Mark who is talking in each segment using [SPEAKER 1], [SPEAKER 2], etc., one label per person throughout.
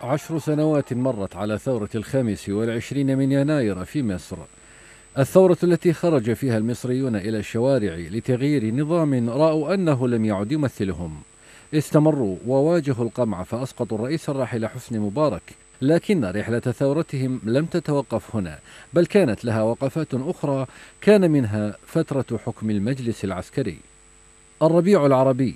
[SPEAKER 1] عشر سنوات مرت على ثورة الخامس والعشرين من يناير في مصر الثورة التي خرج فيها المصريون إلى الشوارع لتغيير نظام رأوا أنه لم يعد يمثلهم استمروا وواجهوا القمع فأسقطوا الرئيس الراحل حسني مبارك لكن رحلة ثورتهم لم تتوقف هنا بل كانت لها وقفات أخرى كان منها فترة حكم المجلس العسكري الربيع العربي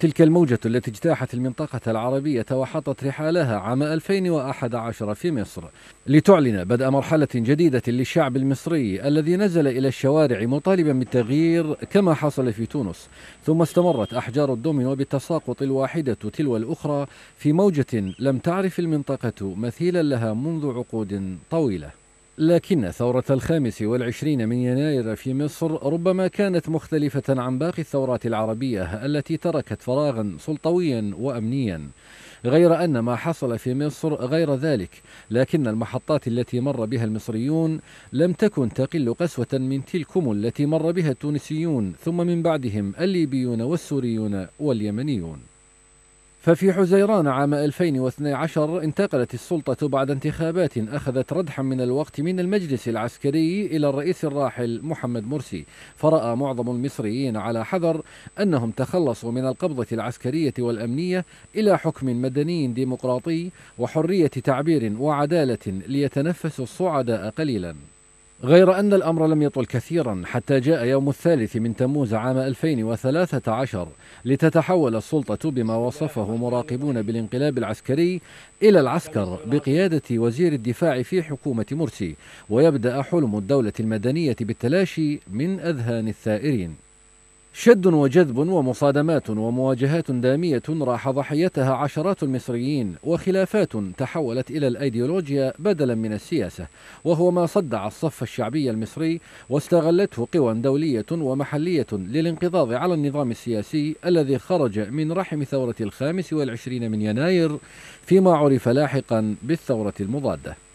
[SPEAKER 1] تلك الموجة التي اجتاحت المنطقة العربية وحطت رحالها عام 2011 في مصر لتعلن بدء مرحلة جديدة للشعب المصري الذي نزل إلى الشوارع مطالبا بالتغيير كما حصل في تونس ثم استمرت أحجار الدومينو بالتساقط الواحدة تلو الأخرى في موجة لم تعرف المنطقة مثيلا لها منذ عقود طويلة لكن ثورة الخامس والعشرين من يناير في مصر ربما كانت مختلفة عن باقي الثورات العربية التي تركت فراغا سلطويا وأمنيا غير أن ما حصل في مصر غير ذلك لكن المحطات التي مر بها المصريون لم تكن تقل قسوة من تلكم التي مر بها التونسيون ثم من بعدهم الليبيون والسوريون واليمنيون ففي حزيران عام 2012 انتقلت السلطة بعد انتخابات أخذت ردحا من الوقت من المجلس العسكري إلى الرئيس الراحل محمد مرسي فرأى معظم المصريين على حذر أنهم تخلصوا من القبضة العسكرية والأمنية إلى حكم مدني ديمقراطي وحرية تعبير وعدالة ليتنفسوا الصعداء قليلاً غير أن الأمر لم يطل كثيرا حتى جاء يوم الثالث من تموز عام 2013 لتتحول السلطة بما وصفه مراقبون بالانقلاب العسكري إلى العسكر بقيادة وزير الدفاع في حكومة مرسي ويبدأ حلم الدولة المدنية بالتلاشي من أذهان الثائرين شد وجذب ومصادمات ومواجهات دامية راح ضحيتها عشرات المصريين وخلافات تحولت إلى الأيديولوجيا بدلا من السياسة وهو ما صدع الصف الشعبي المصري واستغلته قوى دولية ومحلية للانقضاض على النظام السياسي الذي خرج من رحم ثورة الخامس والعشرين من يناير فيما عرف لاحقا بالثورة المضادة